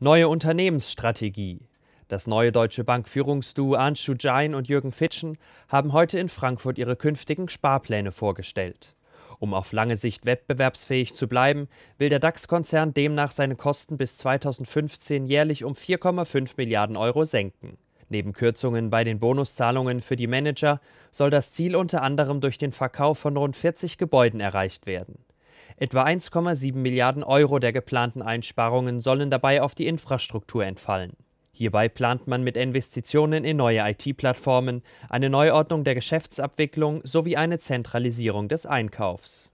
Neue Unternehmensstrategie. Das neue Deutsche Bank-Führungsduo Anshu Jain und Jürgen Fitschen haben heute in Frankfurt ihre künftigen Sparpläne vorgestellt. Um auf lange Sicht wettbewerbsfähig zu bleiben, will der DAX-Konzern demnach seine Kosten bis 2015 jährlich um 4,5 Milliarden Euro senken. Neben Kürzungen bei den Bonuszahlungen für die Manager soll das Ziel unter anderem durch den Verkauf von rund 40 Gebäuden erreicht werden. Etwa 1,7 Milliarden Euro der geplanten Einsparungen sollen dabei auf die Infrastruktur entfallen. Hierbei plant man mit Investitionen in neue IT-Plattformen, eine Neuordnung der Geschäftsabwicklung sowie eine Zentralisierung des Einkaufs.